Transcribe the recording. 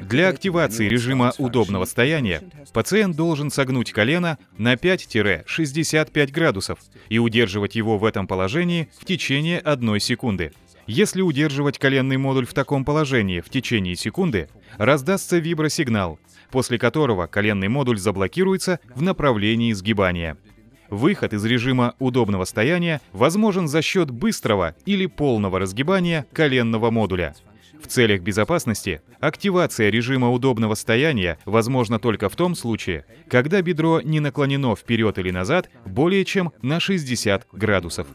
Для активации режима удобного стояния пациент должен согнуть колено на 5-65 градусов и удерживать его в этом положении в течение одной секунды. Если удерживать коленный модуль в таком положении в течение секунды, раздастся вибросигнал, после которого коленный модуль заблокируется в направлении сгибания. Выход из режима удобного стояния возможен за счет быстрого или полного разгибания коленного модуля – в целях безопасности активация режима удобного стояния возможна только в том случае, когда бедро не наклонено вперед или назад более чем на 60 градусов.